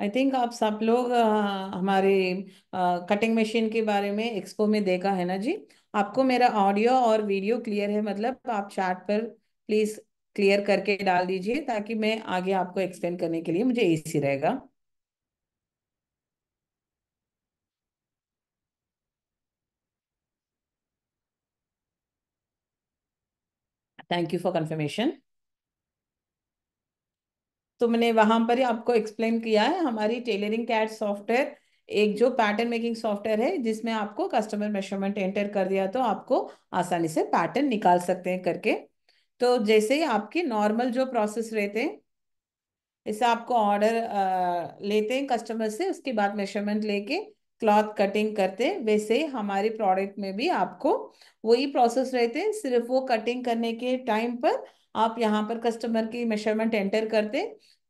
I think आप सब लोग हमारे कटिंग मशीन के बारे में एक्सपो में देखा है ना जी आपको मेरा ऑडियो और वीडियो क्लियर है मतलब आप चार्ट पर प्लीज क्लियर करके डाल दीजिए ताकि मैं आगे आपको एक्सप्लेन करने के लिए मुझे इसी रहेगा थैंक यू फॉर कंफर्मेशन तुमने वहां पर ही आपको एक्सप्लेन किया है हमारी टेलरिंग कैट सॉफ्टवेयर एक जो पैटर्न मेकिंग सॉफ्टवेयर है जिसमें आपको कस्टमर मेजरमेंट एंटर कर दिया तो आपको आसानी से पैटर्न निकाल सकते हैं करके तो जैसे ही आपके नॉर्मल जो प्रोसेस रहते हैं जैसे आपको ऑर्डर लेते हैं कस्टमर से उसके बाद मेजरमेंट लेके क्लॉथ कटिंग करते वैसे ही हमारे प्रोडक्ट में भी आपको वही प्रोसेस रहते हैं सिर्फ वो कटिंग करने के टाइम पर आप यहाँ पर कस्टमर की मेजरमेंट एंटर कर दे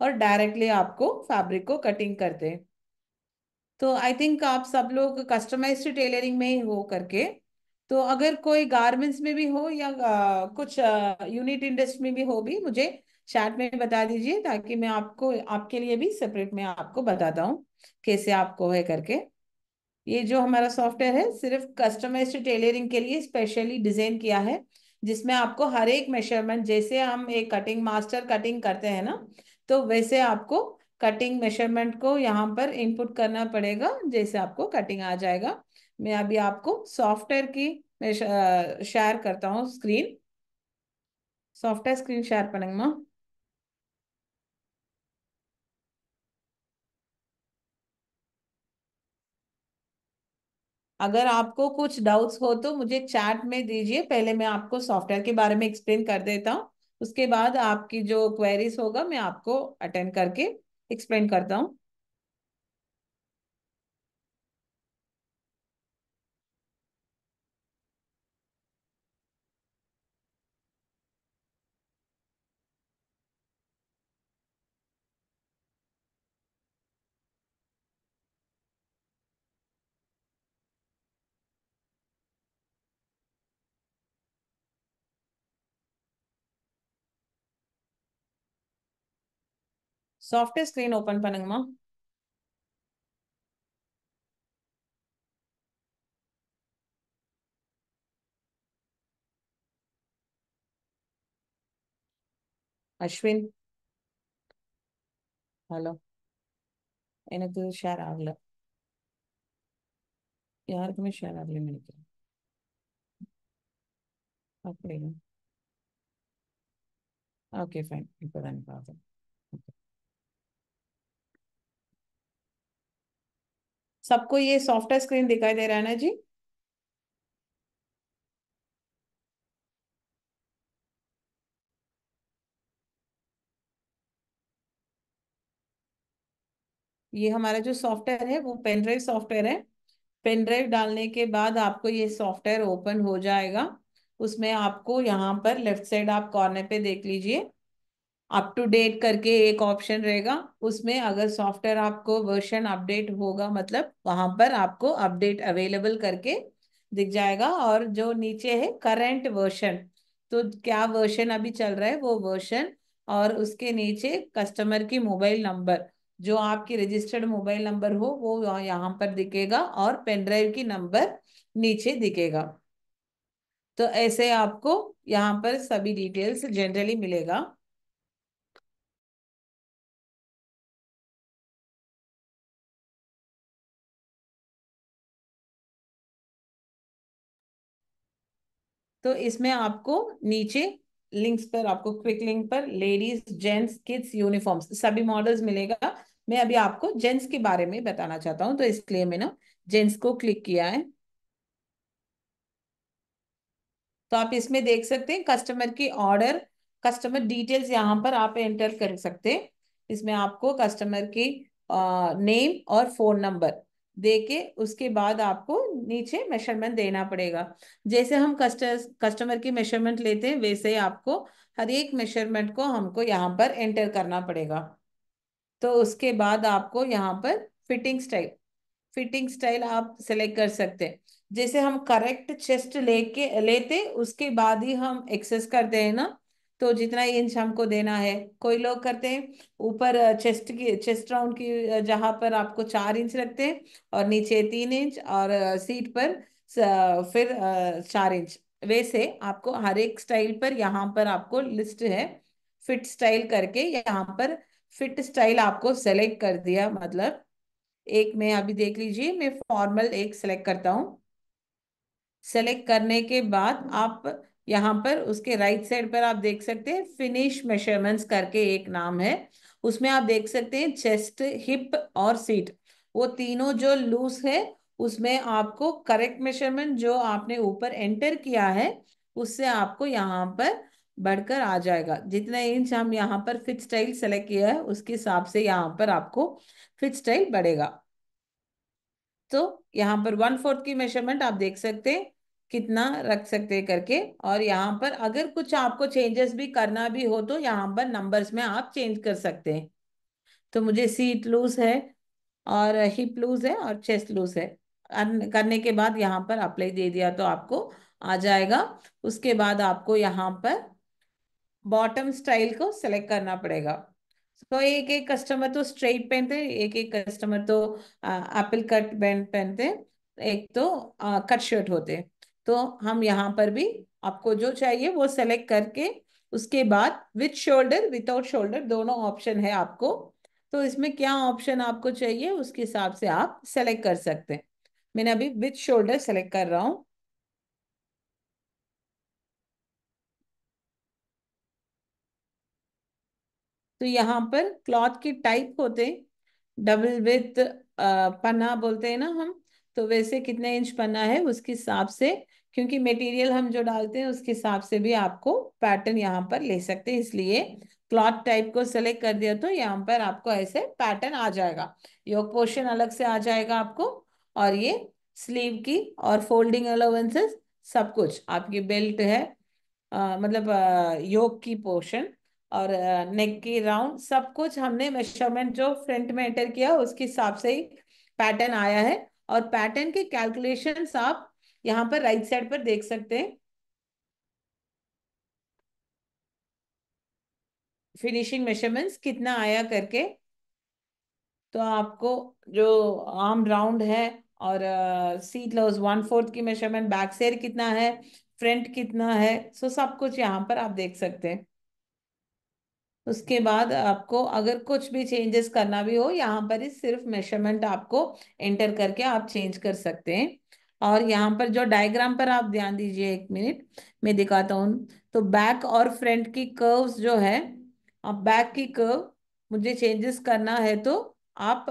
और डायरेक्टली आपको फैब्रिक को कटिंग कर दे तो आई थिंक आप सब लोग कस्टमाइज टेलरिंग में ही हो करके तो अगर कोई गारमेंट्स में भी हो या आ, कुछ यूनिट इंडस्ट्री में भी हो भी मुझे चैट में बता दीजिए ताकि मैं आपको आपके लिए भी सेपरेट में आपको बताता हूँ कैसे आपको है करके ये जो हमारा सॉफ्टवेयर है सिर्फ कस्टमाइज्ड टेलरिंग के लिए स्पेशली डिजाइन किया है जिसमें आपको हर एक मेजरमेंट जैसे हम एक कटिंग मास्टर कटिंग करते हैं ना तो वैसे आपको कटिंग मेजरमेंट को यहाँ पर इनपुट करना पड़ेगा जैसे आपको कटिंग आ जाएगा मैं अभी आपको सॉफ्टवेयर की शेयर करता हूँ स्क्रीन सॉफ्टवेयर स्क्रीन शेयर मैं अगर आपको कुछ डाउट्स हो तो मुझे चैट में दीजिए पहले मैं आपको सॉफ्टवेयर के बारे में एक्सप्लेन कर देता हूँ उसके बाद आपकी जो क्वेरीज होगा मैं आपको अटेंड करके एक्सप्लेन करता हूँ சாஃப்ட்வேர் ஸ்க்ரீன் ஓப்பன் பண்ணுங்கம்மா அஸ்வின் ஹலோ எனக்கு ஷேர் ஆகல யாருக்குமே ஷேர் ஆகலன்னு நினைக்கிறேன் அப்படியா ஓகே ஃபைன் இப்போ தான் பார்த்தேன் सबको ये सॉफ्टवेयर स्क्रीन दिखाई दे रहा है ना जी ये हमारा जो सॉफ्टवेयर है वो पेन ड्राइव सॉफ्टवेयर है पेन ड्राइव डालने के बाद आपको ये सॉफ्टवेयर ओपन हो जाएगा उसमें आपको यहाँ पर लेफ्ट साइड आप कॉर्नर पे देख लीजिए अप टू डेट करके एक ऑप्शन रहेगा उसमें अगर सॉफ्टवेयर आपको वर्शन अपडेट होगा मतलब वहां पर आपको अपडेट अवेलेबल करके दिख जाएगा और जो नीचे है करंट वर्शन तो क्या वर्षन अभी चल रहा है वो वर्षन और उसके नीचे कस्टमर की मोबाइल नंबर जो आपकी रजिस्टर्ड मोबाइल नंबर हो वो यहाँ पर दिखेगा और पेन ड्राइव की नंबर नीचे दिखेगा तो ऐसे आपको यहाँ पर सभी डिटेल्स जनरली मिलेगा तो इसमें आपको नीचे लिंक्स पर आपको क्विक लिंक पर लेडीज जेंट्स किड्स यूनिफॉर्म्स सभी मॉडल्स मिलेगा मैं अभी आपको जेंट्स के बारे में बताना चाहता हूँ तो इसलिए मैंने जेंट्स को क्लिक किया है तो आप इसमें देख सकते हैं कस्टमर की ऑर्डर कस्टमर डिटेल्स यहाँ पर आप एंटर कर सकते हैं इसमें आपको कस्टमर की नेम और फोन नंबर दे के उसके बाद आपको नीचे मेजरमेंट देना पड़ेगा जैसे हम कस्टमर कस्टमर की मेजरमेंट लेते हैं वैसे ही आपको हर एक मेजरमेंट को हमको यहाँ पर एंटर करना पड़ेगा तो उसके बाद आपको यहाँ पर फिटिंग स्टाइल फिटिंग स्टाइल आप सेलेक्ट कर सकते हैं जैसे हम करेक्ट चेस्ट लेके लेते उसके बाद ही हम एक्सेस करते हैं ना तो जितना ही इंच हमको देना है कोई लोग करते हैं ऊपर चेस्ट की चेस्ट राउंड की जहां पर आपको चार इंच रखते हैं और नीचे तीन इंच और सीट पर फिर चार इंच वैसे आपको हर एक स्टाइल पर यहाँ पर आपको लिस्ट है फिट स्टाइल करके यहाँ पर फिट स्टाइल आपको सेलेक्ट कर दिया मतलब एक में अभी देख लीजिए मैं फॉर्मल एक सेलेक्ट करता हूँ सेलेक्ट करने के बाद आप यहाँ पर उसके राइट साइड पर आप देख सकते हैं फिनिश मेजरमेंट्स करके एक नाम है उसमें आप देख सकते हैं चेस्ट हिप और सीट वो तीनों जो लूज है उसमें आपको करेक्ट मेजरमेंट जो आपने ऊपर एंटर किया है उससे आपको यहाँ पर बढ़कर आ जाएगा जितना इंच हम यहाँ पर फिट स्टाइल सेलेक्ट किया है उसके हिसाब से यहाँ पर आपको फिट स्टाइल बढ़ेगा तो यहाँ पर वन फोर्थ की मेजरमेंट आप देख सकते हैं कितना रख सकते करके और यहाँ पर अगर कुछ आपको चेंजेस भी करना भी हो तो यहाँ पर नंबर्स में आप चेंज कर सकते हैं तो मुझे सीट लूज है और हिप लूज है और चेस्ट लूज है करने के बाद यहाँ पर अप्लाई दे दिया तो आपको आ जाएगा उसके बाद आपको यहाँ पर बॉटम स्टाइल को सेलेक्ट करना पड़ेगा तो एक एक कस्टमर तो स्ट्रेट पहनते एक एक कस्टमर तो एप्पल कट बैंड पहनते एक तो कट शर्ट होते हैं तो हम यहाँ पर भी आपको जो चाहिए वो सेलेक्ट करके उसके बाद विथ शोल्डर विदाउट शोल्डर दोनों ऑप्शन है आपको तो इसमें क्या ऑप्शन आपको चाहिए उसके हिसाब से आप सेलेक्ट कर सकते हैं मैंने अभी विथ शोल्डर सेलेक्ट कर रहा हूं तो यहाँ पर क्लॉथ के टाइप होते डबल विथ पन्ना बोलते हैं ना हम तो वैसे कितने इंच पन्ना है उसके हिसाब से क्योंकि मटेरियल हम जो डालते हैं उसके हिसाब से भी आपको पैटर्न यहाँ पर ले सकते हैं इसलिए क्लॉथ टाइप को सेलेक्ट कर दिया तो यहाँ पर आपको ऐसे पैटर्न आ जाएगा योग पोर्शन अलग से आ जाएगा आपको और ये स्लीव की और फोल्डिंग अलाउंसेस सब कुछ आपकी बेल्ट है आ, मतलब आ, योग की पोर्शन और नेक की राउंड सब कुछ हमने मेजरमेंट जो फ्रंट में एंटर किया उसके हिसाब से ही पैटर्न आया है और पैटर्न के कैलकुलेशंस आप यहाँ पर राइट साइड पर देख सकते हैं फिनिशिंग मेजरमेंट्स कितना आया करके तो आपको जो आर्म राउंड है और सीट लॉस वन फोर्थ की मेजरमेंट बैक सेयर कितना है फ्रंट कितना है सो सब कुछ यहाँ पर आप देख सकते हैं उसके बाद आपको अगर कुछ भी चेंजेस करना भी हो यहाँ पर ही सिर्फ मेजरमेंट आपको एंटर करके आप चेंज कर सकते हैं और यहाँ पर जो डायग्राम पर आप ध्यान दीजिए एक मिनट मैं दिखाता हूँ तो बैक और फ्रंट की कर्व्स जो है आप बैक की कर्व मुझे चेंजेस करना है तो आप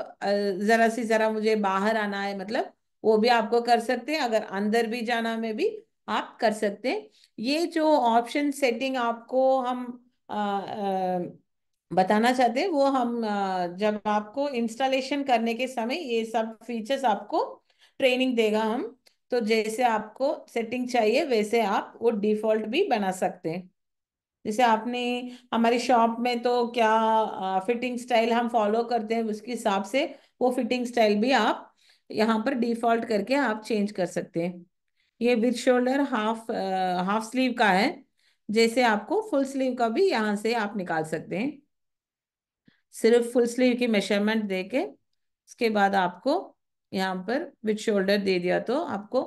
जरा सी जरा मुझे बाहर आना है मतलब वो भी आपको कर सकते हैं अगर अंदर भी जाना में भी आप कर सकते हैं ये जो ऑप्शन सेटिंग आपको हम आ, आ, बताना चाहते हैं वो हम आ, जब आपको इंस्टॉलेशन करने के समय ये सब फीचर्स आपको ट्रेनिंग देगा हम तो जैसे आपको सेटिंग चाहिए वैसे आप वो डिफॉल्ट भी बना सकते हैं जैसे आपने हमारी शॉप में तो क्या आ, फिटिंग स्टाइल हम फॉलो करते हैं उसके हिसाब से वो फिटिंग स्टाइल भी आप यहाँ पर डिफॉल्ट करके आप चेंज कर सकते हैं ये विथ शोल्डर हाफ आ, हाफ स्लीव का है जैसे आपको फुल स्लीव का भी यहाँ से आप निकाल सकते हैं सिर्फ फुल स्लीव की मेजरमेंट दे के उसके बाद आपको यहाँ पर विथ शोल्डर दे दिया तो आपको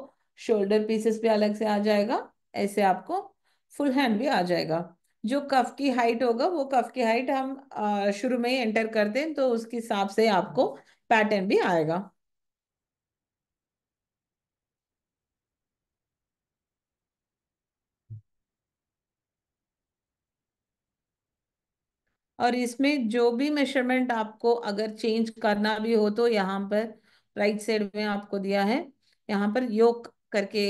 शोल्डर पीसेस भी अलग से आ जाएगा ऐसे आपको फुल हैंड भी आ जाएगा जो कफ की हाइट होगा वो कफ की हाइट हम शुरू में ही एंटर कर दें तो उसके हिसाब से आपको पैटर्न भी आएगा और इसमें जो भी मेजरमेंट आपको अगर चेंज करना भी हो तो यहाँ पर राइट साइड में आपको दिया है यहाँ पर योग करके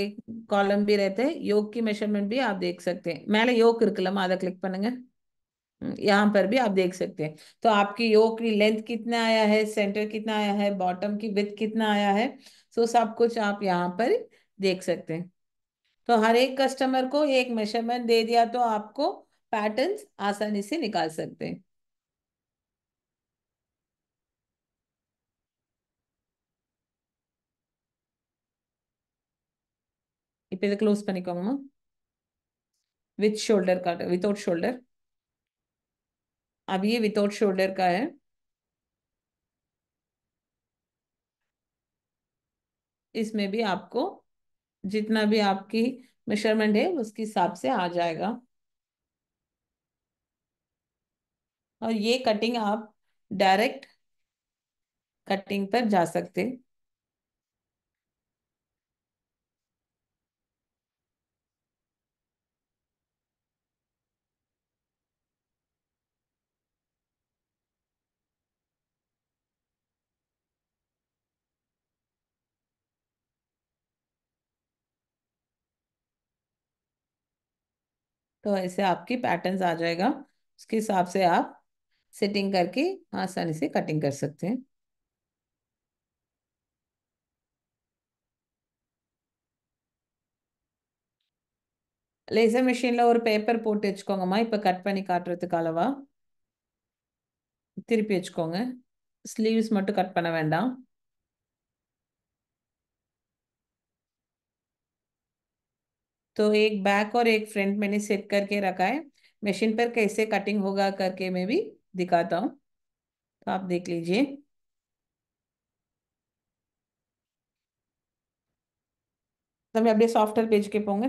कॉलम भी रहते हैं योग की मेजरमेंट भी आप देख सकते हैं मैं योग இருக்குல்லமா आधा क्लिक हम्म, पड़ेंगे यहाँ पर भी आप देख सकते हैं तो आपकी योग की लेंथ कितना आया है सेंटर कितना आया है बॉटम की विथ कितना आया है सो तो सब कुछ आप यहाँ पर देख सकते हैं तो हर एक कस्टमर को एक मेजरमेंट दे दिया तो आपको पैटर्न्स आसानी से निकाल सकते हैं क्लोज पनी க்ளோஸ் பண்ணிக்கோங்கம்மா विथ शोल्डर का विदाउट शोल्डर अब ये विदाउट शोल्डर का है इसमें भी आपको जितना भी आपकी मेजरमेंट है उसके हिसाब से आ जाएगा और ये कटिंग आप डायरेक्ट कटिंग पर जा सकते वैसे आपके पैटर्न्स आ जाएगा उसके हिसाब से आप सेटिंग करके आसानी से कटिंग कर सकते हैं लेजर मशीनல ஒரு பேப்பர் போட்டு வெச்சுங்கமா இப்ப கட் பண்ணி काटறதுக்கு अलावा திருப்பி வெச்சுங்க ஸ்லீவ்ஸ் மட்டும் கட் பண்ண வேண்டாம் तो एक बैक और एक फ्रंट मैंने सेट करके रखा है मशीन पर कैसे कटिंग होगा करके मैं भी दिखाता हूँ तो आप देख लीजिए तो मैं अपने सॉफ्टवेयर पेज के पोंगे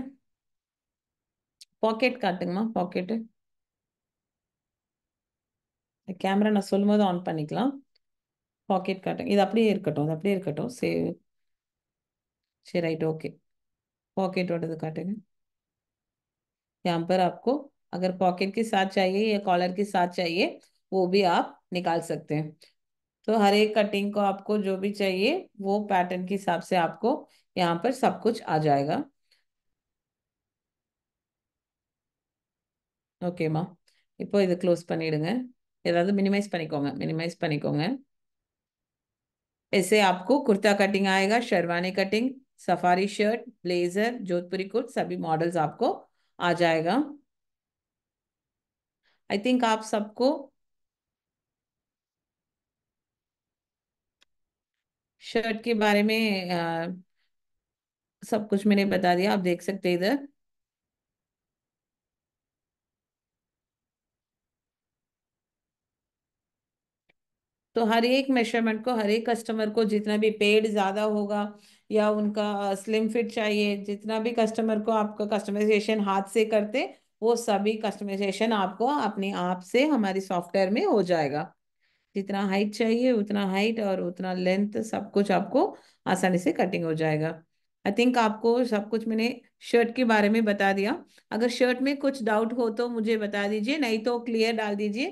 पॉकेट काटेंगे मैं पॉकेट कैमरा ना सोल मोड ऑन पॉकेट काटेंगे इधर अपने एयर कटों ओके पॉकेट वाटर काटेंगे यहाँ पर आपको अगर पॉकेट के साथ चाहिए या कॉलर के साथ चाहिए वो भी आप निकाल सकते हैं तो हर एक कटिंग को आपको जो भी चाहिए वो पैटर्न के हिसाब से आपको यहाँ पर सब कुछ आ जाएगा ஓகேம்மா இப்போ இது क्लोज பண்ணிடுங்க ஏதாவது மினிமைஸ் பண்ணிக்கோங்க மினிமைஸ் பண்ணிக்கோங்க ऐसे आपको कुर्ता कटिंग आएगा sherwani cutting safari shirt blazer Jodhpuri kurta सभी मॉडल्स आपको आ जाएगा आई थिंक आप सबको शर्ट के बारे में आ, सब कुछ मैंने बता दिया आप देख सकते इधर तो हर एक मेजरमेंट को हर एक कस्टमर को जितना भी पेड ज़्यादा होगा या उनका स्लिम फिट चाहिए जितना भी कस्टमर को आपका कस्टमाइजेशन हाथ से करते वो सभी कस्टमाइजेशन आपको अपने आप से हमारी सॉफ्टवेयर में हो जाएगा जितना हाइट चाहिए उतना हाइट और उतना लेंथ सब कुछ आपको आसानी से कटिंग हो जाएगा आई थिंक आपको सब कुछ मैंने शर्ट के बारे में बता दिया अगर शर्ट में कुछ डाउट हो तो मुझे बता दीजिए नहीं तो क्लियर डाल दीजिए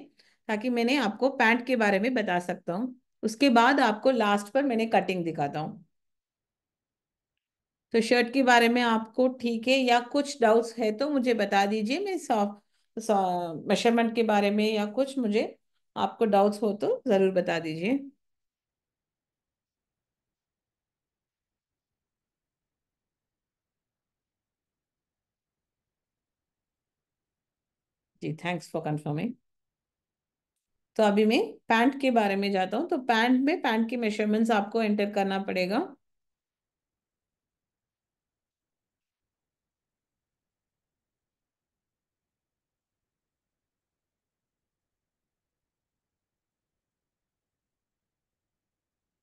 ताकि मैंने आपको पैंट के बारे में बता सकता हूँ उसके बाद आपको लास्ट पर मैंने कटिंग दिखाता हूँ तो शर्ट के बारे में आपको ठीक है या कुछ डाउट्स है तो मुझे बता दीजिए मैं सॉफ्ट मेशरमेंट के बारे में या कुछ मुझे आपको डाउट्स हो तो ज़रूर बता दीजिए जी थैंक्स फॉर कंफर्मिंग तो अभी मैं पैंट के बारे में जाता हूँ तो पैंट में पैंट की मेजरमेंट्स आपको एंटर करना पड़ेगा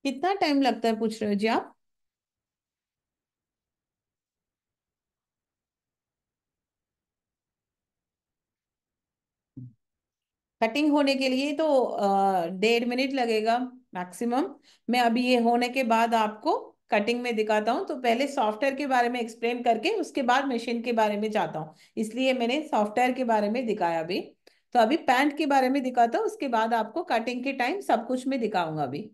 कितना टाइम लगता है पूछ रहे हो जी आप कटिंग होने के लिए तो डेढ़ मिनट लगेगा मैक्सिमम मैं अभी ये होने के बाद आपको कटिंग में दिखाता हूँ तो पहले सॉफ्टवेयर के बारे में एक्सप्लेन करके उसके बाद मशीन के बारे में जाता हूँ इसलिए मैंने सॉफ्टवेयर के बारे में दिखाया अभी तो अभी पैंट के बारे में दिखाता हूँ उसके बाद आपको कटिंग के टाइम सब कुछ मैं दिखाऊंगा अभी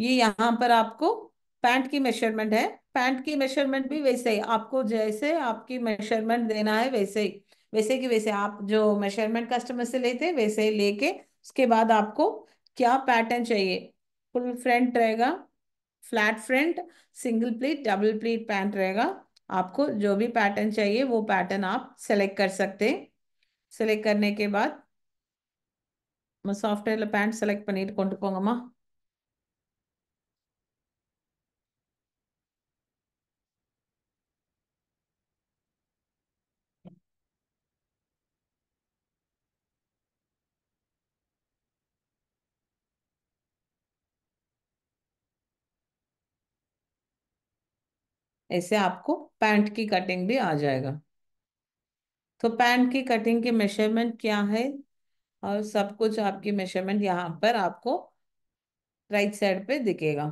ये यहाँ पर आपको पैंट की मेजरमेंट है पैंट की मेजरमेंट भी वैसे ही आपको जैसे आपकी मेजरमेंट देना है वैसे ही वैसे कि वैसे आप जो मेजरमेंट कस्टमर से लेते हैं वैसे ही लेके उसके बाद आपको क्या पैटर्न चाहिए फुल फ्रंट रहेगा flat front single pleat double pleat pant रहेगा आपको जो भी पैटर्न चाहिए वो पैटर्न आप सेलेक्ट कर सकते हैं सेलेक्ट करने के बाद सॉफ्टवेयर पैंट सेलेक्ट पनीर கொண்டு போங்கம்மா ऐसे आपको पैंट की कटिंग भी आ जाएगा तो पैंट की कटिंग की मेजरमेंट क्या है और सब कुछ आपकी मेजरमेंट यहाँ पर आपको राइट साइड पे दिखेगा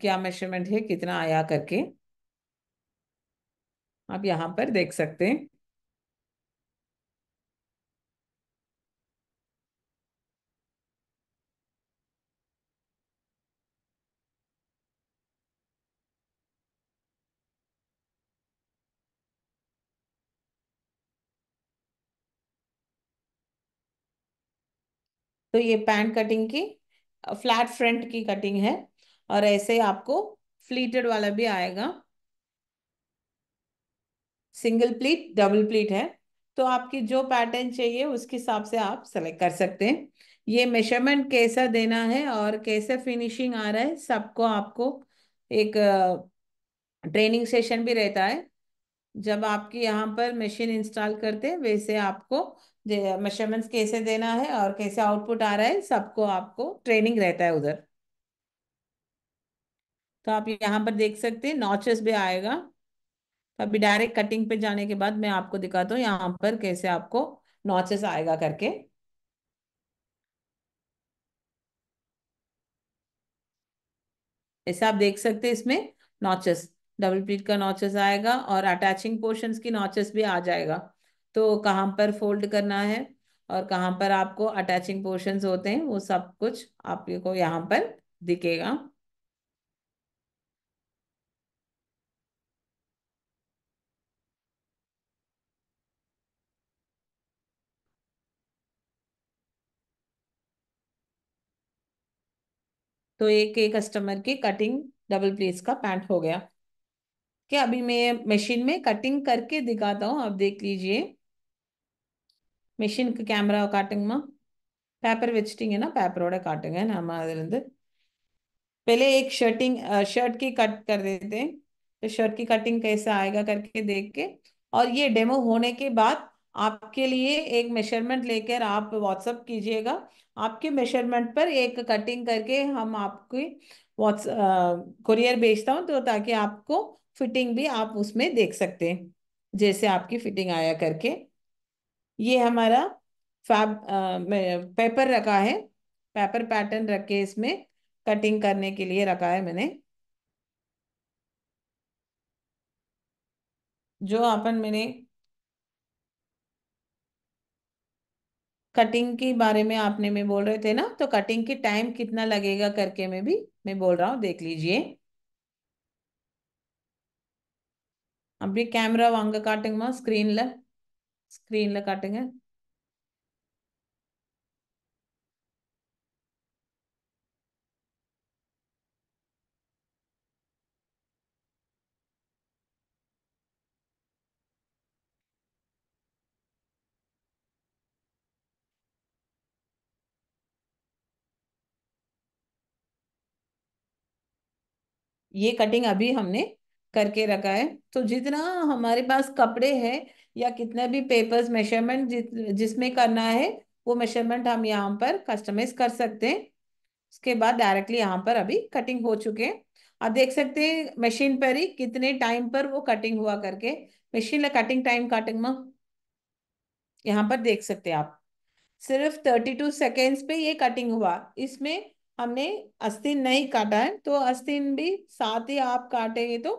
क्या मेजरमेंट है कितना आया करके आप यहाँ पर देख सकते हैं तो ये पैंट कटिंग की फ्लैट फ्रंट की कटिंग है और ऐसे आपको फ्लीटेड वाला भी आएगा सिंगल प्लीट डबल प्लीट है तो आपकी जो पैटर्न चाहिए उसके हिसाब से आप सेलेक्ट कर सकते हैं ये मेजरमेंट कैसा देना है और कैसे फिनिशिंग आ रहा है सबको आपको एक ट्रेनिंग सेशन भी रहता है जब आपकी यहाँ पर मशीन इंस्टॉल करते हैं वैसे आपको मेजरमेंट्स कैसे देना है और कैसे आउटपुट आ रहा है सबको आपको ट्रेनिंग रहता है उधर तो आप यहाँ पर देख सकते हैं नॉचेस भी आएगा अभी डायरेक्ट कटिंग पे जाने के बाद मैं आपको दिखाता हूँ यहाँ पर कैसे आपको नॉचेस आएगा करके ऐसा आप देख सकते हैं इसमें नॉचेस डबल प्लीट का नॉचेस आएगा और अटैचिंग पोर्शंस की नॉचेस भी आ जाएगा तो कहाँ पर फोल्ड करना है और कहाँ पर आपको अटैचिंग पोर्शंस होते हैं वो सब कुछ आपको यहाँ पर दिखेगा तो एक एक कस्टमर की कटिंग डबल प्लेस का पैंट हो गया क्या अभी मैं मशीन में कटिंग करके दिखाता हूँ आप देख लीजिए मिशिन कैमरा காட்டுங்கம்மா பேப்பர் வச்சிட்டிங்கன்னா பேப்பரோட காட்டுங்க நம்ம அதுலேருந்து पहले एक शर्टिंग शर्ट की कट कर देते हैं तो शर्ट की कटिंग कैसे आएगा करके देख के और ये डेमो होने के बाद आपके लिए एक मेजरमेंट लेकर आप व्हाट्सअप कीजिएगा आपके मेजरमेंट पर एक कटिंग करके हम आपके व्हाट्स कुरियर भेजता हूँ तो ताकि आपको फिटिंग भी आप उसमें देख सकते हैं जैसे आपकी फिटिंग आया करके ये हमारा फैब पेपर रखा है पेपर पैटर्न रख के इसमें कटिंग करने के लिए रखा है मैंने जो अपन मैंने कटिंग के बारे में आपने में बोल रहे थे ना तो कटिंग की टाइम कितना लगेगा करके में भी मैं बोल रहा हूँ देख लीजिए अभी कैमरा वांग काटिंग स्क्रीन ल ஸ்க்ரீனில் காட்டுங்க ये कटिंग अभी हमने करके रखा है तो जितना हमारे पास कपड़े हैं या कितने भी पेपर्स मेजरमेंट जिसमें करना है वो मेजरमेंट हम यहाँ पर कस्टमाइज कर सकते हैं उसके बाद डायरेक्टली यहाँ पर अभी कटिंग हो चुके हैं आप देख सकते हैं मशीन पर ही कितने टाइम पर वो कटिंग हुआ करके मशीन कटिंग टाइम काटिंग में यहाँ पर देख सकते हैं आप सिर्फ थर्टी टू सेकेंड्स पे ये कटिंग हुआ इसमें हमने अस्तिन नहीं काटा है तो अस्तिन भी साथ ही आप काटेंगे तो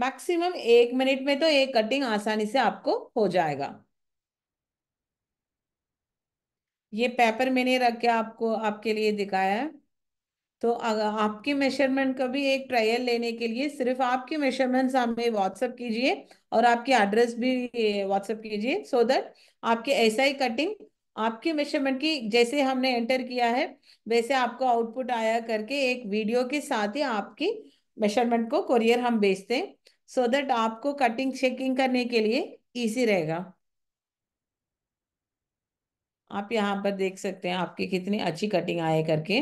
मैक्सिमम एक मिनट में तो एक कटिंग आसानी से आपको हो जाएगा ये पेपर मैंने रख के आपको आपके लिए दिखाया है तो अगर आपके मेजरमेंट का भी एक ट्रायल लेने के लिए सिर्फ आपके मेजरमेंट्स हमें व्हाट्सअप कीजिए और आपके एड्रेस भी व्हाट्सअप कीजिए सो दैट आपके ऐसा ही कटिंग आपके मेजरमेंट की जैसे हमने एंटर किया है वैसे आपको आउटपुट आया करके एक वीडियो के साथ ही आपकी मेजरमेंट को कोरियर हम भेजते हैं सो so दैट आपको कटिंग चेकिंग करने के लिए ईजी रहेगा आप यहाँ पर देख सकते हैं आपकी कितनी अच्छी कटिंग आए करके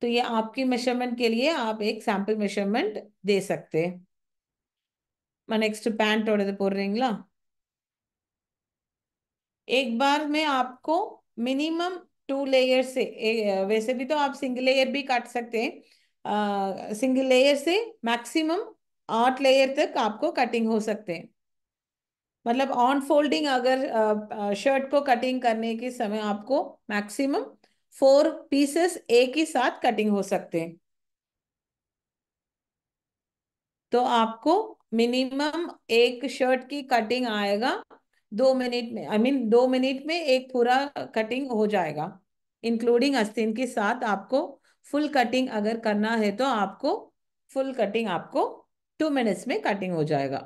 तो ये आपकी मेजरमेंट के लिए आप एक सैम्पल मेजरमेंट दे सकते नेक्स्ट पैंट நெக்ஸ்ட் पोर போடுறீங்களா एक बार में आपको मिनिमम टू लेयर से ए, वैसे भी तो आप सिंगल लेयर भी काट सकते हैं सिंगल लेयर से मैक्सिमम आठ लेयर तक आपको कटिंग हो सकते हैं मतलब ऑन फोल्डिंग अगर शर्ट को कटिंग करने के समय आपको मैक्सिमम फोर पीसेस एक ही साथ कटिंग हो सकते हैं तो आपको मिनिमम एक शर्ट की कटिंग आएगा दो मिनट में आई I मीन mean, दो मिनट में एक पूरा कटिंग हो जाएगा इंक्लूडिंग अस्तिन के साथ आपको फुल कटिंग अगर करना है तो आपको फुल कटिंग आपको 2 मिनट्स में कटिंग हो जाएगा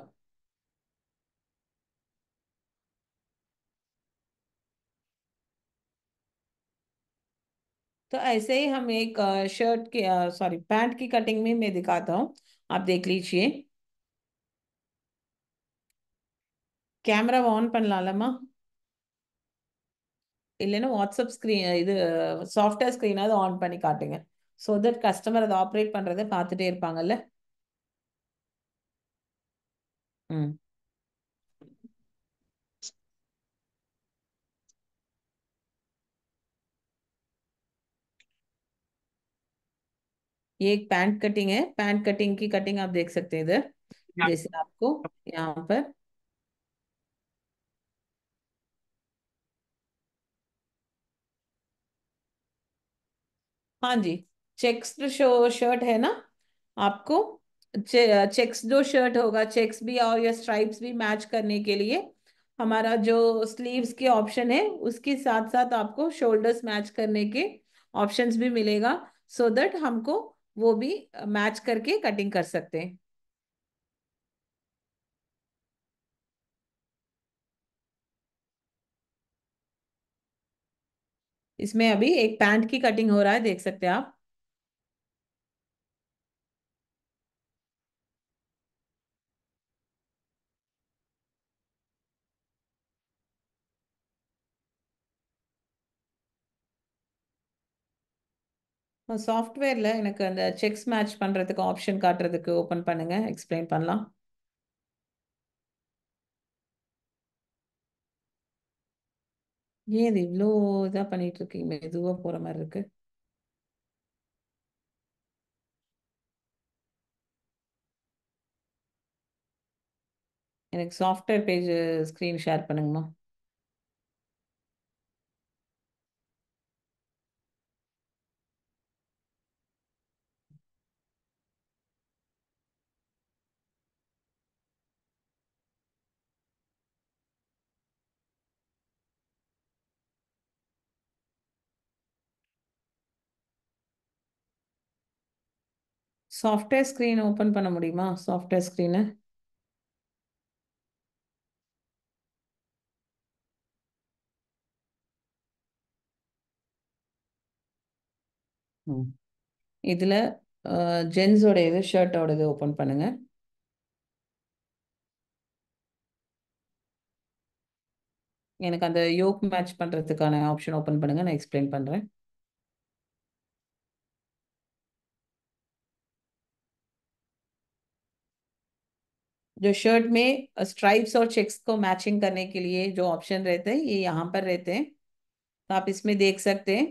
तो ऐसे ही हम एक शर्ट के सॉरी पैंट की कटिंग में मैं दिखाता हूं आप देख लीजिए कैमरा ऑन பண்ணலமா இல்லனா வாட்ஸ்அப் ஸ்கிரீன் இது சாஃப்ட்வேர் ஸ்கிரீனை ஆன் பண்ணி காட்டेंगे சோ தட் கஸ்டமர் அது ஆபரேட் பண்றதை பாத்துட்டே இருப்பாங்கல்ல Mm. ये एक पैंट कटिंग है पैंट कटिंग की कटिंग आप देख सकते हैं इधर हाँ। जैसे आपको यहाँ पर हाँ जी चेक्स शो शर्ट है ना आपको चेक्स जो शर्ट होगा चेक्स भी और या स्ट्राइप्स भी मैच करने के लिए हमारा जो स्लीव्स के ऑप्शन है उसके साथ साथ आपको शोल्डर्स मैच करने के ऑप्शंस भी मिलेगा सो so दैट हमको वो भी मैच करके कटिंग कर सकते हैं इसमें अभी एक पैंट की कटिंग हो रहा है देख सकते हैं आप சாஃப்ட்வேரில் எனக்கு அந்த செக்ஸ் மேட்ச் பண்ணுறதுக்கு ஆப்ஷன் காட்டுறதுக்கு ஓப்பன் பண்ணுங்கள் எக்ஸ்பிளைன் பண்ணலாம் ஏன் இது இவ்வளோ இதாக பண்ணிகிட்ருக்கீங்க மெதுவாக போகிற மாதிரி இருக்குது எனக்கு சாஃப்ட்வேர் பேஜ் ஸ்க்ரீன் ஷேர் பண்ணுங்கம்மா சாஃப்ட்வேர் ஸ்க்ரீன் ஓப்பன் பண்ண முடியுமா சாஃப்ட்வேர் ஸ்க்ரீனு இதில் ஜென்ஸோட இது ஷர்ட்டோட இது ஓப்பன் பண்ணுங்கள் எனக்கு அந்த யோக் மேட்ச் பண்ணுறதுக்கான ஆப்ஷன் ஓப்பன் பண்ணுங்கள் நான் எக்ஸ்பிளைன் பண்ணுறேன் जो शर्ट में स्ट्राइप्स और चेक्स को मैचिंग करने के लिए जो ऑप्शन रहते हैं ये यहाँ पर रहते हैं तो आप इसमें देख सकते हैं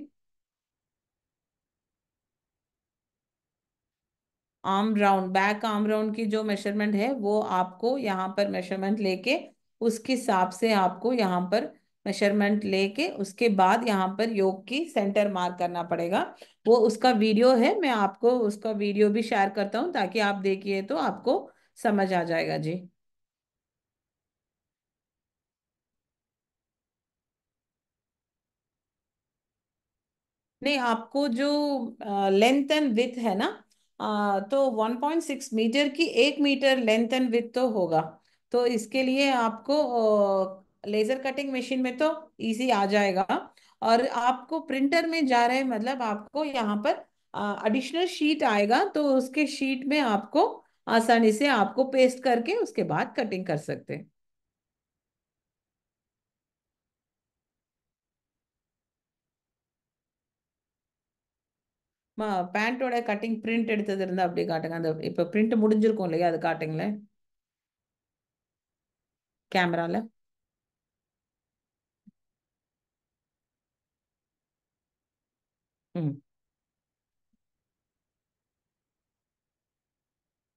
arm round back arm round की जो मेजरमेंट है वो आपको यहाँ पर मेजरमेंट लेके उसके हिसाब से आपको यहाँ पर मेजरमेंट लेके उसके बाद यहाँ पर योग की सेंटर मार्क करना पड़ेगा वो उसका वीडियो है मैं आपको उसका वीडियो भी शेयर करता हूँ ताकि आप देखिए तो आपको समझ आ जाएगा जी नहीं आपको जो लेंथ एंड विथ है ना आ, तो 1.6 मीटर की एक मीटर लेंथ एंड विथ तो होगा तो इसके लिए आपको लेजर कटिंग मशीन में तो इजी आ जाएगा और आपको प्रिंटर में जा रहे मतलब आपको यहाँ पर एडिशनल शीट आएगा तो उसके शीट में आपको आसानी से आपको पेस्ट करके उसके बाद कटिंग कर सकते हैं மா பேண்ட்டோட கட்டிங் பிரிண்ட் எடுத்தது இருந்தால் அப்படியே காட்டுங்க அந்த இப்போ பிரிண்ட் முடிஞ்சிருக்கும் இல்லையா அது காட்டுங்களேன் கேமராவில் ம்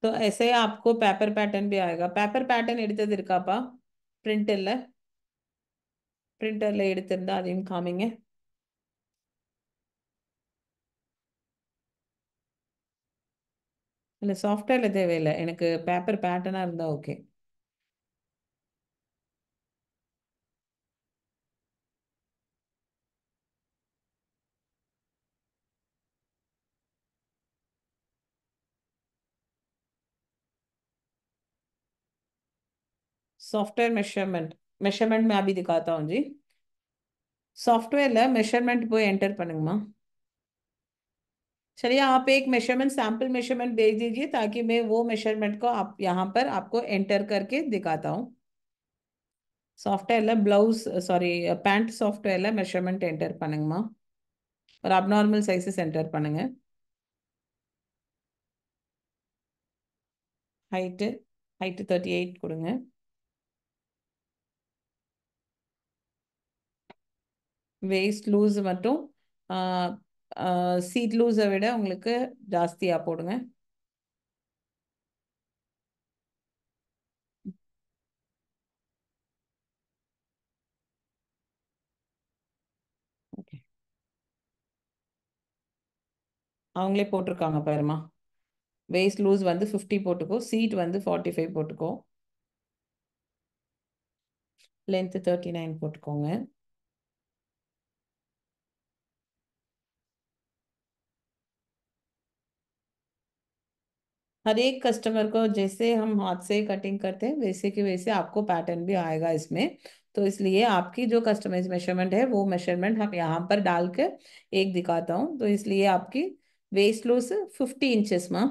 ஸோ எஸ்ஐ आपको பேப்பர் பேட்டர்ன் பி ஆயேगा பேப்பர் பேட்டர்ன் எடுத்தது இருக்காப்பா பிரிண்டரில் பிரிண்டரில் எடுத்திருந்தா அதையும் காமிங்க இல்லை சாஃப்ட்வேரில் தேவையில்லை எனக்கு பேப்பர் பேட்டர்னாக இருந்தால் ஓகே सॉफ्टवेयर मेशरमेंट मेशरमेंट मैं अभी दिखाता हूँ जी सॉफ़्टवेयर மெஷர்மெண்ட் போய் एंटर பண்ணுங்கம்மா चलिए आप एक मेशरमेंट सैम्पल मेशरमेंट भेज दीजिए ताकि मैं वो मेशरमेंट को आप यहाँ पर आपको एंटर करके दिखाता हूँ software blouse sorry pant software measurement enter பண்ணுங்கம்மா और அப்நார்மல் சைஸஸ் என்டர் பண்ணுங்க height height thirty eight waist loose மட்டும் சீட் லூஸை விட உங்களுக்கு ஜாஸ்தியாக போடுங்க அவங்களே போட்டிருக்காங்க பாருமா வேஸ்ட் லூஸ் வந்து ஃபிஃப்டி போட்டுக்கோ சீட் வந்து ஃபார்ட்டி ஃபைவ் போட்டுக்கோ லென்த்து தேர்ட்டி நைன் போட்டுக்கோங்க हर एक कस्टमर को जैसे हम हाथ से कटिंग करते हैं वैसे के वैसे आपको पैटर्न भी आएगा इसमें तो इसलिए आपकी जो कस्टमाइज मेजरमेंट है वो मेजरमेंट हम यहाँ पर डाल के एक दिखाता हूँ तो इसलिए आपकी वेस्ट लूज फिफ्टी इंचस माँ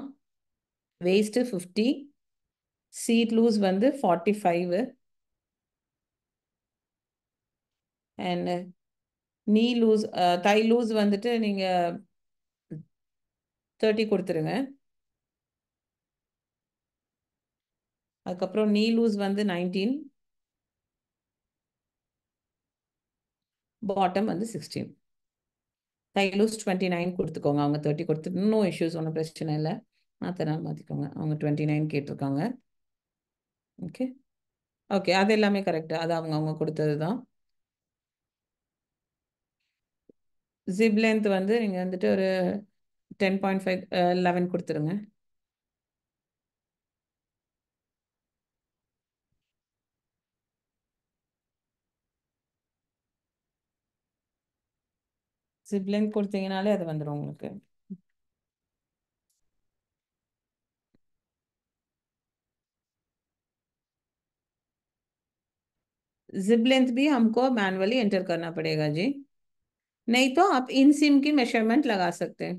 वेस्ट फिफ्टी सीट लूज़ बंद forty five and knee loose thigh loose வந்துட்டு थर्टी को அதுக்கப்புறம் நீ லூஸ் வந்து நைன்டீன் பாட்டம் வந்து sixteen thigh loose twenty nine கொடுத்துக்கோங்க அவங்க தேர்ட்டி கொடுத்து இன்னும் இஷ்யூஸ் ஒன்றும் பிரச்சனை இல்லை மற்ற மாற்றிக்கோங்க அவங்க டுவெண்ட்டி நைன் கேட்டிருக்காங்க ஓகே ஓகே அது எல்லாமே கரெக்டு அது அவங்க அவங்க கொடுத்தது தான் ஜிப் லென்த் வந்து நீங்கள் வந்துட்டு ஒரு டென் பாயிண்ட் ஃபைவ் லெவன் கொடுத்துருங்க ஜிப் லைன் கொடுத்தீங்கனாலே அது வந்துரும் உங்களுக்கு जिप लेंथ भी हमको मैनुअली एंटर करना पड़ेगा जी नहीं तो आप इन सिम की मेजरमेंट लगा सकते हैं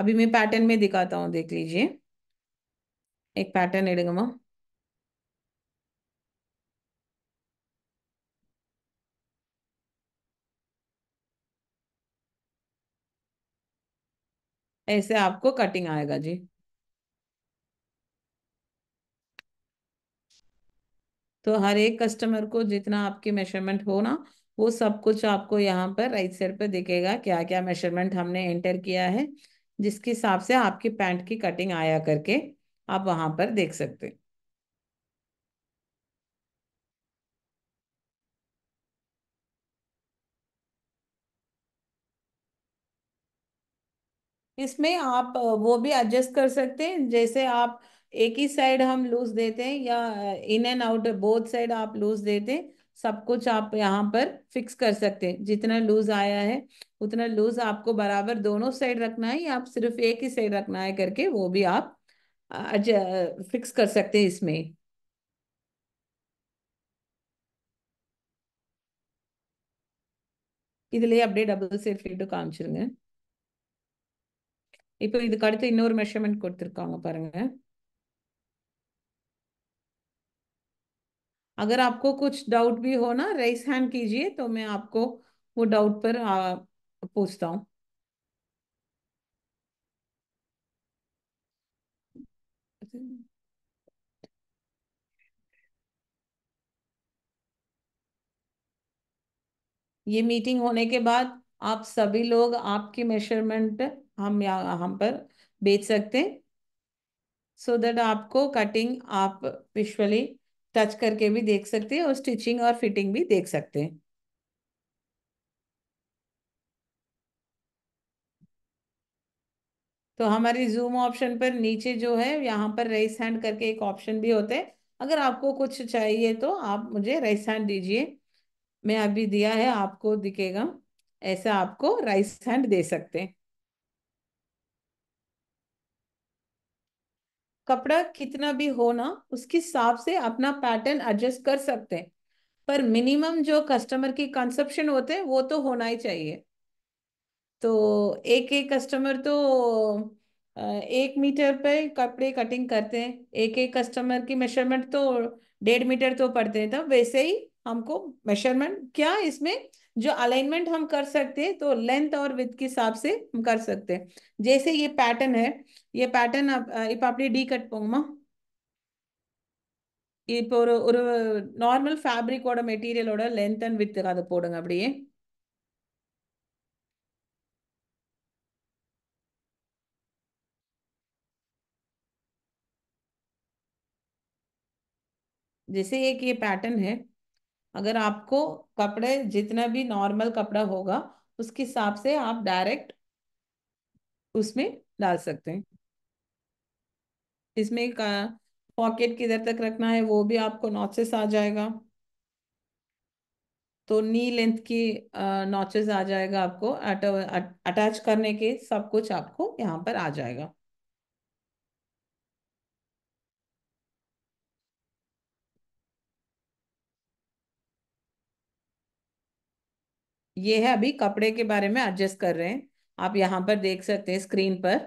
अभी मैं पैटर्न में दिखाता हूँ देख लीजिए एक पैटर्न एड़गमा ऐसे आपको कटिंग आएगा जी तो हर एक कस्टमर को जितना आपकी मेजरमेंट हो ना वो सब कुछ आपको यहाँ पर राइट साइड पर दिखेगा क्या क्या मेजरमेंट हमने एंटर किया है जिसके हिसाब से आपकी पैंट की कटिंग आया करके आप वहां पर देख सकते हैं इसमें आप वो भी एडजस्ट कर सकते हैं जैसे आप एक ही साइड हम लूज देते हैं या in and out both side आप लूज देते हैं सब कुछ आप यहाँ पर फिक्स कर सकते हैं जितना लूज आया है उतना लूज आपको बराबर दोनों साइड रखना है या आप सिर्फ एक ही साइड रखना है करके वो भी आप फिक्स कर सकते हैं इसमें இதுலயே அப்படியே டபுள் சைட் काम காமிச்சிருங்க இப்போ இதுக்கு அடுத்து இன்னொரு மெஷர்மென்ட் கொடுத்திருக்காங்க பாருங்க अगर आपको कुछ डाउट भी हो ना रेस हैंड कीजिए तो मैं आपको वो डाउट पर पूछता हूं ये मीटिंग होने के बाद आप सभी लोग आपकी मेजरमेंट हम यहाँ पर बेच सकते हैं सो so दैट आपको कटिंग आप विशुअली टच करके भी देख सकते हैं और स्टिचिंग और फिटिंग भी देख सकते हैं तो हमारी जूम ऑप्शन पर नीचे जो है यहाँ पर राइस हैंड करके एक ऑप्शन भी होते हैं अगर आपको कुछ चाहिए तो आप मुझे राइस हैंड दीजिए मैं अभी दिया है आपको दिखेगा ऐसा आपको राइस हैंड दे सकते हैं कपड़ा कितना भी हो ना उसके हिसाब से अपना पैटर्न एडजस्ट कर सकते हैं पर मिनिमम जो कस्टमर की कंसेप्शन होते हैं वो तो होना ही चाहिए तो एक एक कस्टमर तो एक मीटर पे कपड़े कटिंग करते हैं एक एक कस्टमर की मेजरमेंट तो डेढ़ मीटर तो पड़ते हैं तब वैसे ही हमको मेजरमेंट क्या इसमें जो अलाइनमेंट हम कर सकते हैं तो लेंथ और विथ के हिसाब से हम कर सकते हैं जैसे ये पैटर्न है ये पैटर्न आप आप डी कट போகுமா இப்போ ஒரு ஒரு நார்மல் ஃபேப்ரிக்கோட மெட்டீரியலோட லென்த் जैसे एक ये पैटर्न है अगर आपको कपड़े जितना भी नॉर्मल कपड़ा होगा उसके हिसाब से आप डायरेक्ट उसमें डाल सकते हैं इसमें पॉकेट किधर तक रखना है वो भी आपको नॉचेस आ जाएगा तो नी लेंथ की नॉचेस आ जाएगा आपको अटैच करने के सब कुछ आपको यहाँ पर आ जाएगा ये है अभी कपड़े के बारे में एडजस्ट कर रहे हैं आप यहाँ पर देख सकते हैं स्क्रीन पर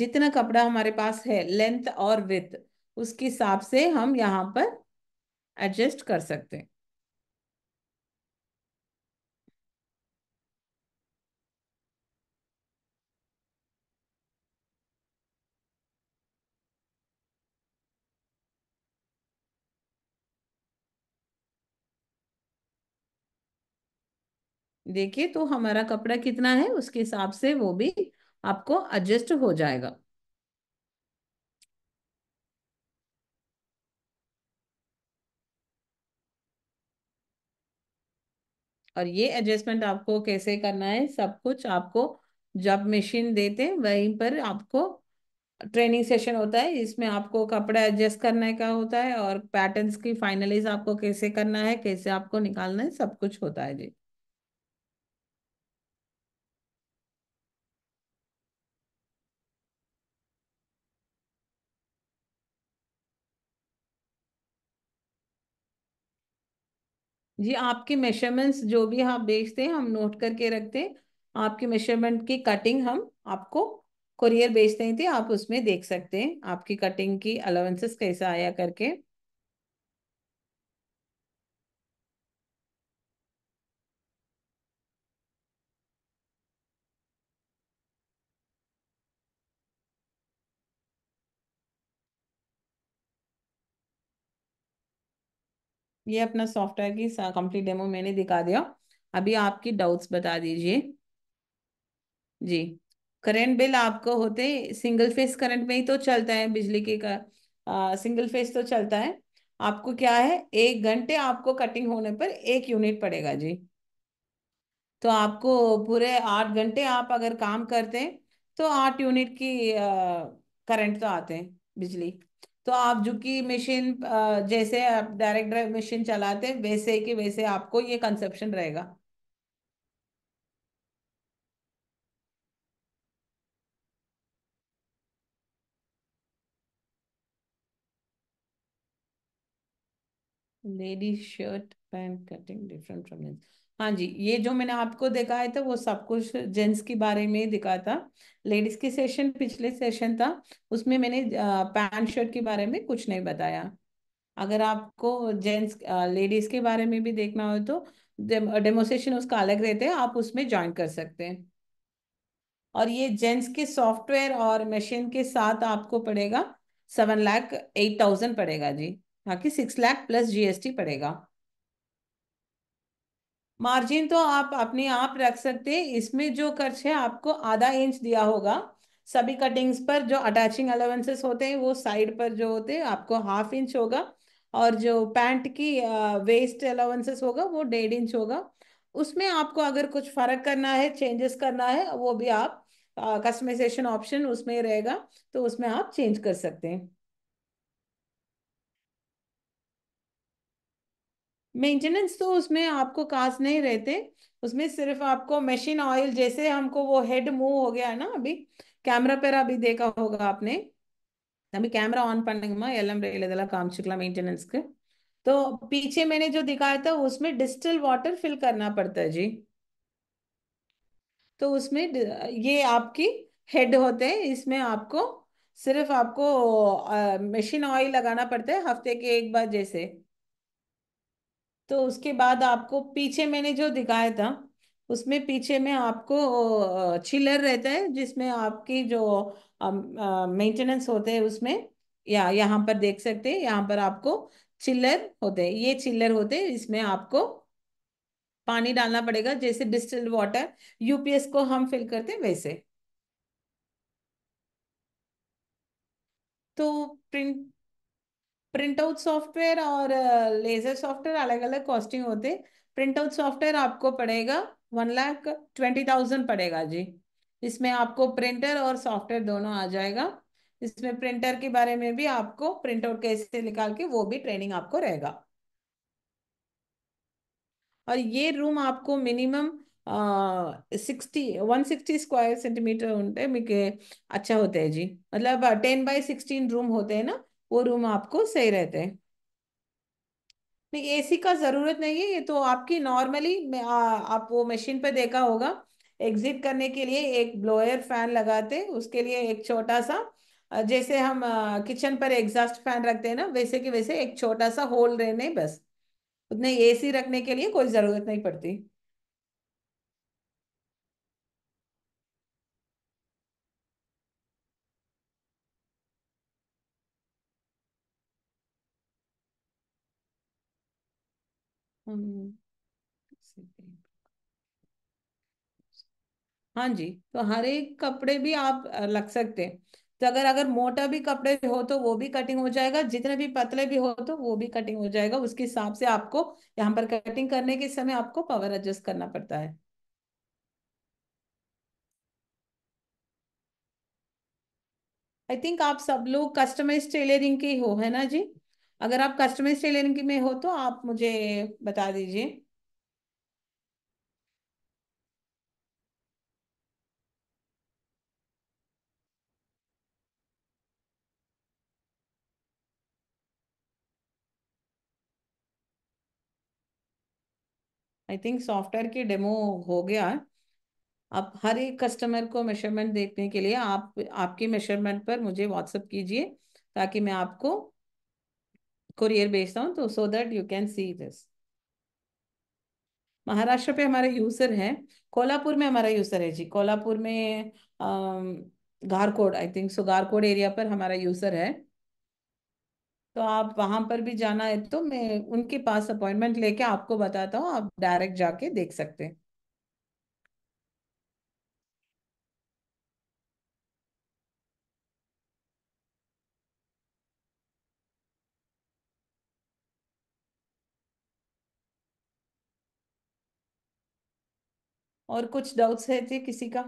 जितना कपड़ा हमारे पास है लेंथ और विथ उसके हिसाब से हम यहाँ पर एडजस्ट कर सकते हैं देंगे तो हमारा कपड़ा कितना है उसके हिसाब से वो भी आपको एडजस्ट हो जाएगा और ये एडजस्टमेंट आपको कैसे करना है सब कुछ आपको जब मशीन देते हैं वहीं पर आपको ट्रेनिंग सेशन होता है इसमें आपको कपड़ा एडजस्ट करने का होता है और पैटर्न्स की फाइनलाइज आपको कैसे करना है कैसे आपको निकालना है सब कुछ होता है जी जी आपके मेजरमेंट्स जो भी आप भेजते हैं हम नोट करके रखते हैं आपके मेजरमेंट की कटिंग हम आपको कुरियर भेजते थे आप उसमें देख सकते हैं आपकी कटिंग की अलाउंसेस कैसा आया करके ये अपना सॉफ्टवेयर की कंप्लीट डेमो मैंने दिखा दिया अभी आपकी डाउट्स बता दीजिए जी करंट बिल आपको होते सिंगल फेस करंट में ही तो चलता है बिजली के का आ, सिंगल फेस तो चलता है आपको क्या है एक घंटे आपको कटिंग होने पर एक यूनिट पड़ेगा जी तो आपको पूरे आठ घंटे आप अगर काम करते हैं तो आठ यूनिट की करंट तो आते हैं बिजली तो आप जो कि मशीन जैसे आप डायरेक्ट ड्राइव मशीन चलाते हैं वैसे के वैसे आपको ये कंसेप्शन रहेगा lady shirt pant cutting different from हाँ जी ये जो मैंने आपको दिखाया था वो सब कुछ जेंट्स के बारे में दिखाया था लेडीज के सेशन पिछले सेशन था उसमें मैंने पैंट शर्ट के बारे में कुछ नहीं बताया अगर आपको जेंट्स लेडीज के बारे में भी देखना हो तो दे, उसका अलग रहते हैं आप उसमें ज्वाइन कर सकते हैं और ये जेंट्स के सॉफ्टवेयर और मशीन के साथ आपको पड़ेगा सेवन लाख एट थाउजेंड पड़ेगा जी बाकी सिक्स लाख प्लस जीएसटी पड़ेगा मार्जिन तो आप अपने आप रख सकते हैं इसमें जो खर्च है आपको आधा इंच दिया होगा सभी कटिंग्स पर जो अटैचिंग अलावेंसेस होते हैं वो साइड पर जो होते हैं आपको हाफ इंच होगा और जो पैंट की वेस्ट अलावेंसेस होगा वो डेढ़ इंच होगा उसमें आपको अगर कुछ फर्क करना है चेंजेस करना है वो भी आप कस्टमाइजेशन ऑप्शन उसमें रहेगा तो उसमें आप चेंज कर सकते हैं मेंटेनेंस तो उसमें आपको कास नहीं रहते उसमें सिर्फ आपको मशीन ऑयल जैसे हमको वो हेड मूव हो गया है ना अभी कैमरा पर अभी देखा होगा आपने अभी कैमरा ऑन பண்ணுங்கம்மா काम இதுல காமிச்சுக்கலாம் मेंटेनेंस तो पीछे मैंने जो दिखाया था उसमें डिस्टल वाटर फिल करना पड़ता है जी तो उसमें ये आपकी हेड होते हैं इसमें आपको सिर्फ आपको मशीन ऑयल लगाना पड़ता है हफ्ते के एक बार जैसे तो उसके बाद आपको पीछे मैंने जो दिखाया था उसमें पीछे में आपको चिलर रहता है जिसमें आपकी जो मेंटेनेंस होते हैं उसमें या यहाँ पर देख सकते हैं यहाँ पर आपको चिल्लर होते हैं ये चिल्लर होते हैं इसमें आपको पानी डालना पड़ेगा जैसे डिस्टल वाटर यूपीएस को हम फिल करते हैं वैसे तो प्रिंट प्रिंट आउट सॉफ्टवेयर और लेजर सॉफ्टवेयर अलग अलग कॉस्टिंग होते प्रिंट आउट सॉफ्टवेयर आपको पड़ेगा वन लाख ट्वेंटी थाउजेंड पड़ेगा जी इसमें आपको प्रिंटर और सॉफ्टवेयर दोनों आ जाएगा इसमें प्रिंटर के बारे में भी आपको प्रिंट आउट कैसे निकाल के वो भी ट्रेनिंग आपको रहेगा और ये रूम आपको minimum one sixty square centimeter centimeter ఉంటే మీకు అచ్చా హోతాయి జీ మతలబ్ టెన్ बाय रूम होते हैं ना वो रूम आपको सही रहते हैं नहीं एसी का ज़रूरत नहीं है ये तो आपकी नॉर्मली आप वो मशीन पे देखा होगा एग्जिट करने के लिए एक ब्लोअर फैन लगाते उसके लिए एक छोटा सा जैसे हम किचन पर एग्जॉस्ट फैन रखते हैं ना वैसे के वैसे एक छोटा सा होल रहने बस उतने एसी रखने के लिए कोई ज़रूरत नहीं पड़ती हम्म। हाँ जी तो हर एक कपड़े भी आप लग सकते हैं तो अगर अगर मोटा भी कपड़े हो तो वो भी कटिंग हो जाएगा जितने भी पतले भी हो तो वो भी कटिंग हो जाएगा उसके हिसाब से आपको यहाँ पर कटिंग करने के समय आपको पावर एडजस्ट करना पड़ता है आई थिंक आप सब लोग कस्टमाइज टेलरिंग के हो है ना जी अगर आप कस्टमर टेलरिंग में हो तो आप मुझे बता दीजिए आई थिंक सॉफ्टवेयर की डेमो हो गया आप हर एक कस्टमर को मेजरमेंट देखने के लिए आप आपके मेजरमेंट पर मुझे व्हाट्सअप कीजिए ताकि मैं आपको कुरियर भेजता हूँ तो so that you can see this Maharashtra पे हमारे यूजर है कोल्हापुर में हमारा यूजर है जी कोल्हापुर में गारकोड आई थिंक सो गारकोड एरिया पर हमारा यूजर है तो आप वहां पर भी जाना है तो मैं उनके पास अपॉइंटमेंट लेके आपको बताता हूँ आप डायरेक्ट जाके देख सकते हैं और कुछ डाउट्स है थे किसी का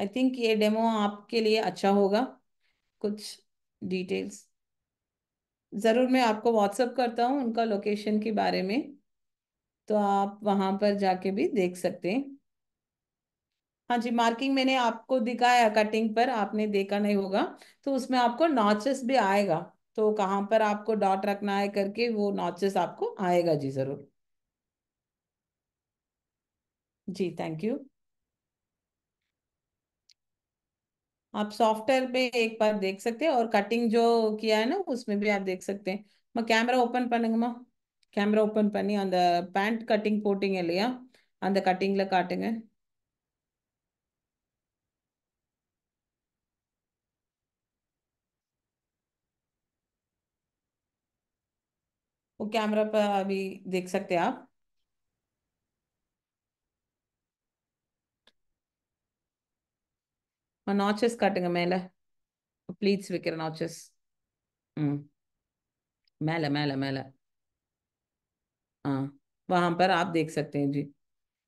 आई थिंक ये डेमो आपके लिए अच्छा होगा कुछ डिटेल्स ज़रूर मैं आपको व्हाट्सअप करता हूँ उनका लोकेशन के बारे में तो आप वहाँ पर जाके भी देख सकते हैं हाँ जी मार्किंग मैंने आपको दिखाया कटिंग पर आपने देखा नहीं होगा तो उसमें आपको नॉचेस भी आएगा तो कहाँ पर आपको डॉट रखना है करके वो नॉचेस आपको आएगा जी ज़रूर जी थैंक यू आप सॉफ्टवेयर पे एक बार देख सकते हैं और कटिंग जो किया है ना उसमें भी आप देख सकते हैं मैं कैमरा ओपन पड़ेंगेमा कैमरा ओपन पड़ी अंद पैंट कटिंग पोटिंग इलिया अंद कटिंग काटेंगे वो कैमरा पर अभी देख सकते हैं आप நாச்சஸ் காட்டுங்க மேலே ப்ளீட்ஸ் வைக்கிற நாச்சஸ் ம் மேலே மேலே मेल हाँ वहाँ पर आप देख सकते हैं जी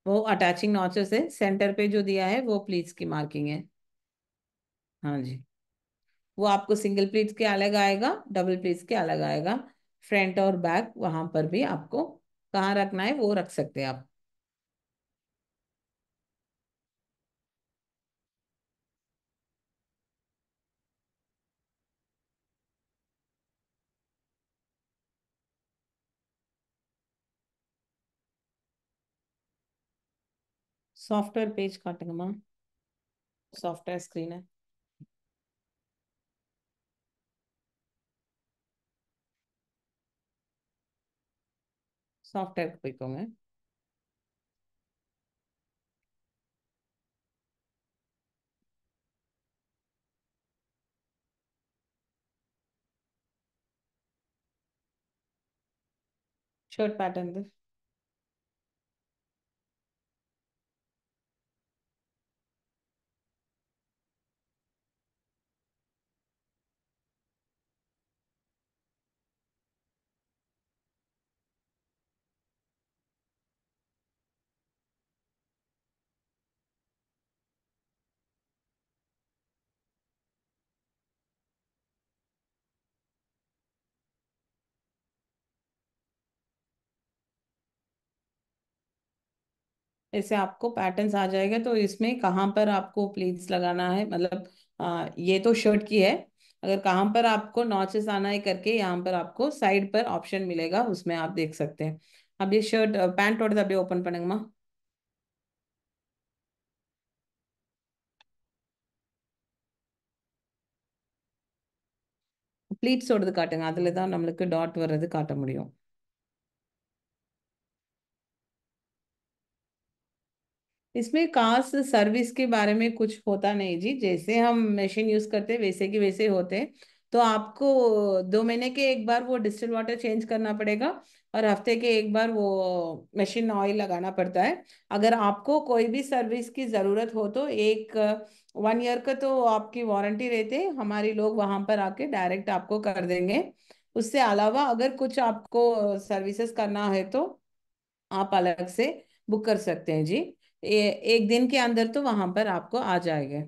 वो अटैचिंग नॉचेस है सेंटर पे जो दिया है वो प्लीट्स की मार्किंग है हाँ जी वो आपको सिंगल प्लीट्स के अलग आएगा डबल प्लीट्स के अलग आएगा फ्रंट और बैक वहाँ पर भी आपको कहाँ रखना है वो रख सकते हैं आप சாஃப்ட்வேர் பேஜ் காட்டுங்கம்மா சாஃப்ட்வேர் ஸ்க்ரீனு சாஃப்ட்வேருக்கு போய்க்கோங்க ஷர்ட் பேட்டர்ன் ऐसे आपको पैटर्न्स आ जाएगा तो इसमें कहाँ पर आपको प्लीट्स लगाना है मतलब आ, ये तो शर्ट की है अगर कहाँ पर आपको नॉचेस आना है करके यहाँ पर आपको साइड पर ऑप्शन मिलेगा उसमें आप देख सकते हैं अब ये ஷர்ட் பேண்ட்டோடது அப்படியே ஓப்பன் பண்ணுங்கம்மா ப்ளீட்ஸோடது காட்டுங்க அதில் தான் நம்மளுக்கு டாட் வர்றது காட்ட முடியும் इसमें कास्ट सर्विस के बारे में कुछ होता नहीं जी जैसे हम मशीन यूज करते वैसे की वैसे होते तो आपको दो महीने के एक बार वो डिस्टिल वाटर चेंज करना पड़ेगा और हफ्ते के एक बार वो मशीन ऑयल लगाना पड़ता है अगर आपको कोई भी सर्विस की ज़रूरत हो तो एक वन ईयर का तो आपकी वारंटी रहते हमारे लोग वहाँ पर आके डायरेक्ट आपको कर देंगे उससे अलावा अगर कुछ आपको सर्विसेस करना है तो आप अलग से बुक कर सकते हैं जी एक दिन के अंदर तो वहां पर आपको आ जाएगा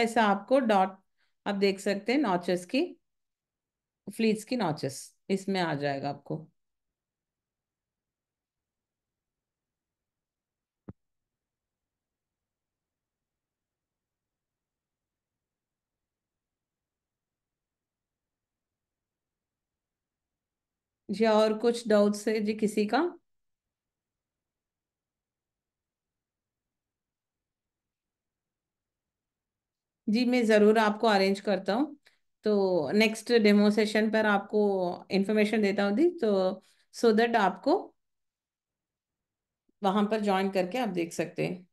ऐसा आपको डॉट आप देख सकते हैं नॉचेस की फ्लीट्स की नॉचेस इसमें आ जाएगा आपको जी और कुछ डाउट्स है जी किसी का जी मैं ज़रूर आपको अरेंज करता हूँ तो नेक्स्ट डेमो सेशन पर आपको इन्फॉर्मेशन देता हूँ दी तो सो so दैट आपको वहाँ पर ज्वाइन करके आप देख सकते हैं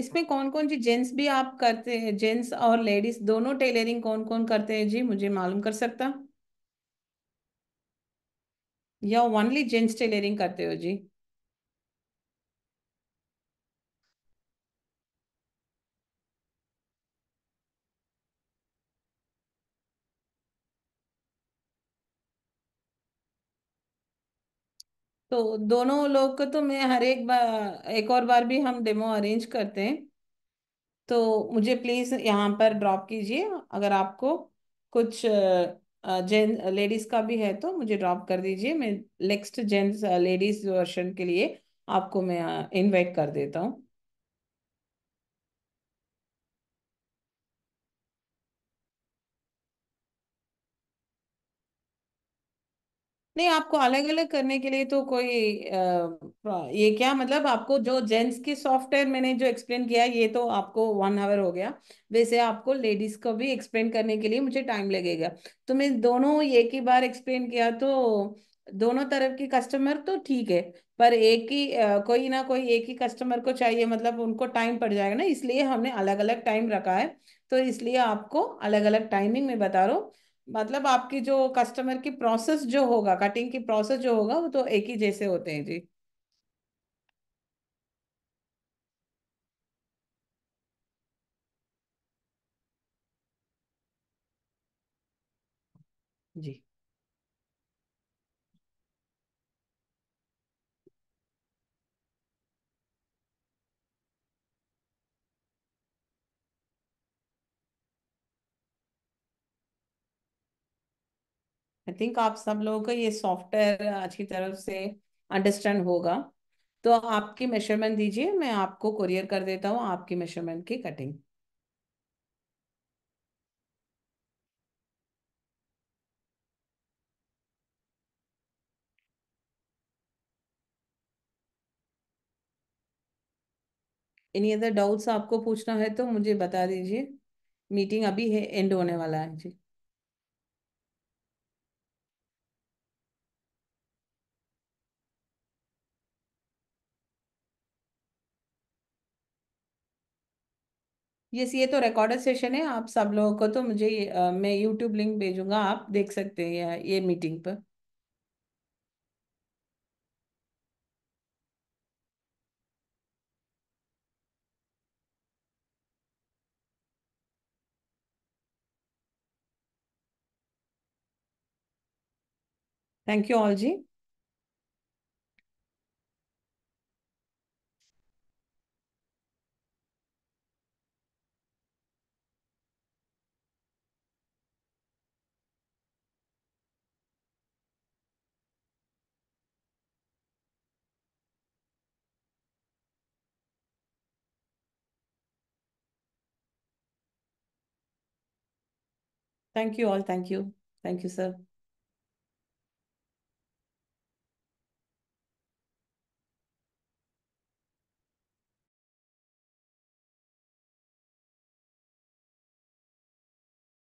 इसमें कौन कौन सी जेंट्स भी आप करते हैं जेंट्स और लेडीज दोनों टेलरिंग कौन कौन करते हैं जी मुझे मालूम कर सकता या ओनली जेंट्स टेलरिंग करते हो जी तो दोनों लोग को तो मैं हर एक बार एक और बार भी हम डेमो अरेंज करते हैं तो मुझे प्लीज़ यहाँ पर ड्रॉप कीजिए अगर आपको कुछ जें लेडीज़ का भी है तो मुझे ड्रॉप कर दीजिए मैं नेक्स्ट जेंट्स लेडीज़ वर्शन के लिए आपको मैं इनवाइट कर देता हूँ नहीं आपको अलग अलग करने के लिए तो कोई ये क्या मतलब आपको जो जेंट्स की सॉफ्टवेयर मैंने जो एक्सप्लेन किया ये तो आपको वन आवर हो गया वैसे आपको लेडीज को भी एक्सप्लेन करने के लिए मुझे टाइम लगेगा तो मैं दोनों एक ही बार एक्सप्लेन किया तो दोनों तरफ की कस्टमर तो ठीक है पर एक ही कोई ना कोई एक ही कस्टमर को चाहिए मतलब उनको टाइम पड़ जाएगा ना इसलिए हमने अलग अलग टाइम रखा है तो इसलिए आपको अलग अलग टाइमिंग में बता रहा हूँ मतलब आपकी जो कस्टमर की प्रोसेस जो होगा कटिंग की प्रोसेस जो होगा वो तो एक ही जैसे होते हैं जी जी आई थिंक आप सब लोगों का ये सॉफ्टवेयर आज की तरफ से अंडरस्टैंड होगा तो आपकी मेजरमेंट दीजिए मैं आपको कुरियर कर देता हूँ आपकी मेजरमेंट की कटिंग एनी अदर डाउट्स आपको पूछना है तो मुझे बता दीजिए मीटिंग अभी है एंड होने वाला है जी यस ये तो रिकॉर्डेड सेशन है आप सब लोगों को तो मुझे आ, मैं यूट्यूब लिंक भेजूंगा आप देख सकते हैं ये मीटिंग पर थैंक यू ऑल जी Thank you all. Thank you. Thank you, sir.